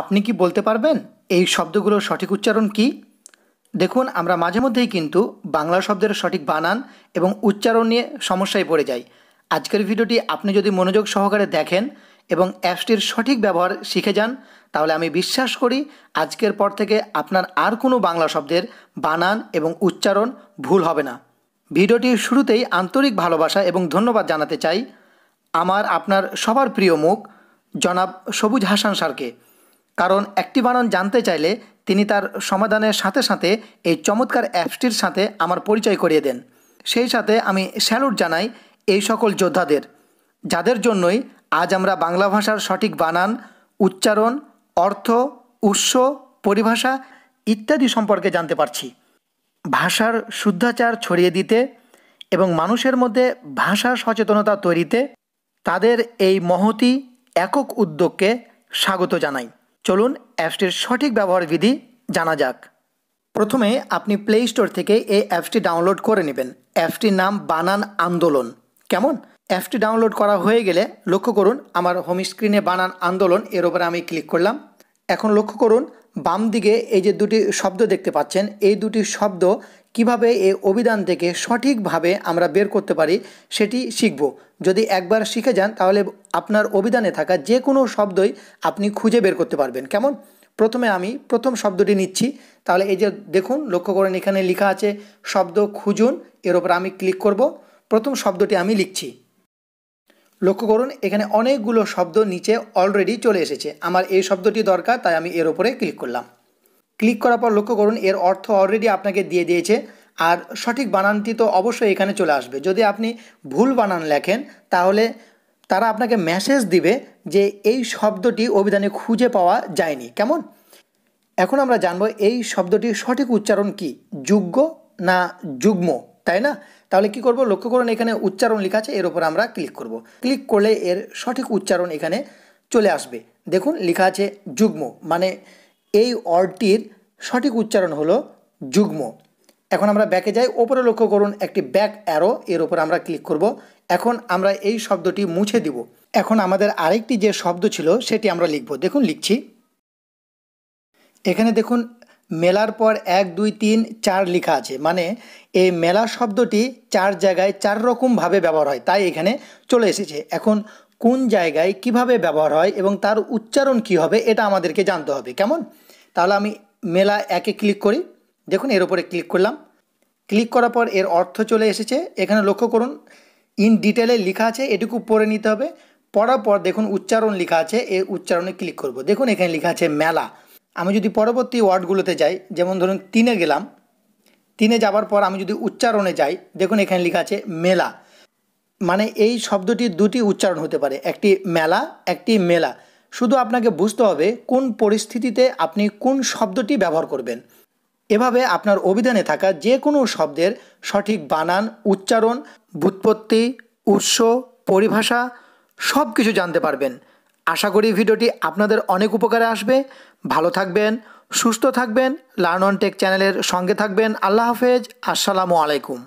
আপনি কি বলতে পারবেন এই শব্দগুলোর সঠিক উচ্চারণ কি দেখুন আমরা মাঝে মধ্যেই কিন্তু বাংলা শব্দের সঠিক বানান এবং উচ্চারণ নিয়ে সমস্যায় পড়ে যাই আজকের ভিডিওটি আপনি যদি মনোযোগ সহকারে দেখেন এবং অ্যাপসটির সঠিক ব্যবহার শিখে যান তাহলে আমি বিশ্বাস করি আজকের পর থেকে আপনার আর কোনো বাংলা শব্দের বানান এবং উচ্চারণ ভুল হবে না ভিডিওটির শুরুতেই আন্তরিক ভালোবাসা এবং ধন্যবাদ জানাতে চাই আমার আপনার সবার প্রিয় মুখ জনাব সবুজ হাসান স্যারকে কারণ একটি বানান জানতে চাইলে তিনি তার সমাধানের সাথে সাথে এই চমৎকার অ্যাপসটির সাথে আমার পরিচয় করিয়ে দেন সেই সাথে আমি স্যালুট জানাই এই সকল যোদ্ধাদের যাদের জন্যই আজ আমরা বাংলা ভাষার সঠিক বানান উচ্চারণ অর্থ উৎস পরিভাষা ইত্যাদি সম্পর্কে জানতে পারছি ভাষার শুদ্ধাচার ছড়িয়ে দিতে এবং মানুষের মধ্যে ভাষা সচেতনতা তৈরিতে তাদের এই মহতি একক উদ্যোগকে স্বাগত জানাই চলুন অ্যাপসটির সঠিক ব্যবহার বিধি জানা যাক প্রথমে আপনি প্লে স্টোর থেকে এই অ্যাপসটি ডাউনলোড করে নেবেন অ্যাপসটির নাম বানান আন্দোলন কেমন অ্যাপটি ডাউনলোড করা হয়ে গেলে লক্ষ্য করুন আমার হোম স্ক্রিনে বানান আন্দোলন এর ওপরে আমি ক্লিক করলাম এখন লক্ষ্য করুন বাম দিকে এই যে দুটি শব্দ দেখতে পাচ্ছেন এই দুটি শব্দ কিভাবে এই অভিধান থেকে সঠিকভাবে আমরা বের করতে পারি সেটি শিখব যদি একবার শিখে যান তাহলে আপনার অভিধানে থাকা যে কোনো শব্দই আপনি খুঁজে বের করতে পারবেন কেমন প্রথমে আমি প্রথম শব্দটি নিচ্ছি তাহলে এই যে দেখুন লক্ষ্য করেন এখানে লেখা আছে শব্দ খুঁজুন এর ওপর আমি ক্লিক করব প্রথম শব্দটি আমি লিখছি লক্ষ্য করুন এখানে অনেকগুলো শব্দ নিচে অলরেডি চলে এসেছে আমার এই শব্দটি দরকার তাই আমি এর ওপরে ক্লিক করলাম ক্লিক করার পর লক্ষ্য করুন এর অর্থ অলরেডি আপনাকে দিয়ে দিয়েছে আর সঠিক বানানটি তো অবশ্যই এখানে চলে আসবে যদি আপনি ভুল বানান লেখেন তাহলে তারা আপনাকে মেসেজ দিবে যে এই শব্দটি অভিধানে খুঁজে পাওয়া যায়নি কেমন এখন আমরা জানব এই শব্দটির সঠিক উচ্চারণ কি যুগ্ম না যুগ্ম তাই না তাহলে কি করব লক্ষ্য করুন এখানে উচ্চারণ লেখা আছে এর ওপর আমরা ক্লিক করব ক্লিক করলে এর সঠিক উচ্চারণ এখানে চলে আসবে দেখুন লেখা আছে যুগ্ম মানে এই অর্ডটির সঠিক উচ্চারণ হলো যুগ্ম এখন আমরা ব্যাকে যাই ওপরে লক্ষ্য করুন একটি ব্যাক অ্যারো এর ওপর আমরা ক্লিক করব এখন আমরা এই শব্দটি মুছে দিব এখন আমাদের আরেকটি যে শব্দ ছিল সেটি আমরা লিখব দেখুন লিখছি এখানে দেখুন মেলার পর এক দুই তিন চার লেখা আছে মানে এই মেলা শব্দটি চার জায়গায় চার রকমভাবে ব্যবহার হয় তাই এখানে চলে এসেছে এখন কোন জায়গায় কিভাবে ব্যবহার হয় এবং তার উচ্চারণ কি হবে এটা আমাদেরকে জানতে হবে কেমন তাহলে আমি মেলা একে ক্লিক করি দেখুন এর উপরে ক্লিক করলাম ক্লিক করার পর এর অর্থ চলে এসেছে এখানে লক্ষ্য করুন ইন ডিটেলে লেখা আছে এটুকু পড়ে নিতে হবে পড়ার পর দেখুন উচ্চারণ লেখা আছে এ উচ্চারণে ক্লিক করব দেখুন এখানে লেখা আছে মেলা আমি যদি পরবর্তী ওয়ার্ডগুলোতে যাই যেমন ধরুন তিনে গেলাম তিনে যাবার পর আমি যদি উচ্চারণে যাই দেখুন এখানে লেখা আছে মেলা মানে এই শব্দটির দুটি উচ্চারণ হতে পারে একটি মেলা একটি মেলা শুধু আপনাকে বুঝতে হবে কোন পরিস্থিতিতে আপনি কোন শব্দটি ব্যবহার করবেন এভাবে আপনার অভিধানে থাকা যে কোনো শব্দের সঠিক বানান উচ্চারণ বুৎপত্তি উৎস পরিভাষা সব কিছু জানতে পারবেন আশা করি ভিডিওটি আপনাদের অনেক উপকারে আসবে ভালো থাকবেন সুস্থ থাকবেন লার্ন অন টেক চ্যানেলের সঙ্গে থাকবেন আল্লাহ হাফেজ আসসালামু আলাইকুম